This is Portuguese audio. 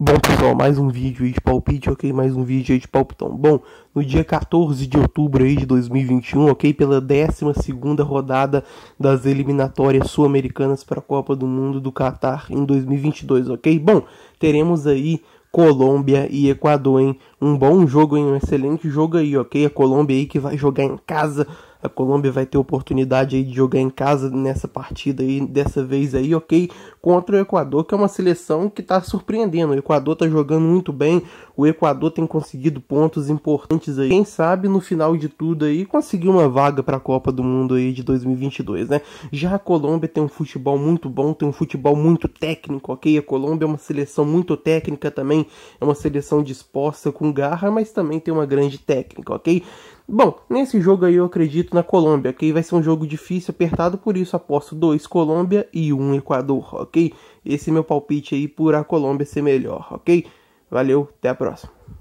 Bom pessoal, mais um vídeo aí de palpite, ok? Mais um vídeo aí de palpitão. Bom, no dia 14 de outubro aí de 2021, ok? Pela 12 segunda rodada das eliminatórias sul-americanas para a Copa do Mundo do Catar em 2022, ok? Bom, teremos aí Colômbia e Equador, hein? Um bom jogo, hein? Um excelente jogo aí, ok? A Colômbia aí que vai jogar em casa a Colômbia vai ter oportunidade aí de jogar em casa nessa partida aí, dessa vez aí, ok? Contra o Equador, que é uma seleção que está surpreendendo. O Equador está jogando muito bem, o Equador tem conseguido pontos importantes aí. Quem sabe no final de tudo aí conseguir uma vaga para a Copa do Mundo aí de 2022, né? Já a Colômbia tem um futebol muito bom, tem um futebol muito técnico, ok? A Colômbia é uma seleção muito técnica também, é uma seleção disposta com garra, mas também tem uma grande técnica, ok? Bom, nesse jogo aí eu acredito na Colômbia, ok? Vai ser um jogo difícil, apertado, por isso aposto 2 Colômbia e 1 um Equador, ok? Esse é meu palpite aí por a Colômbia ser melhor, ok? Valeu, até a próxima.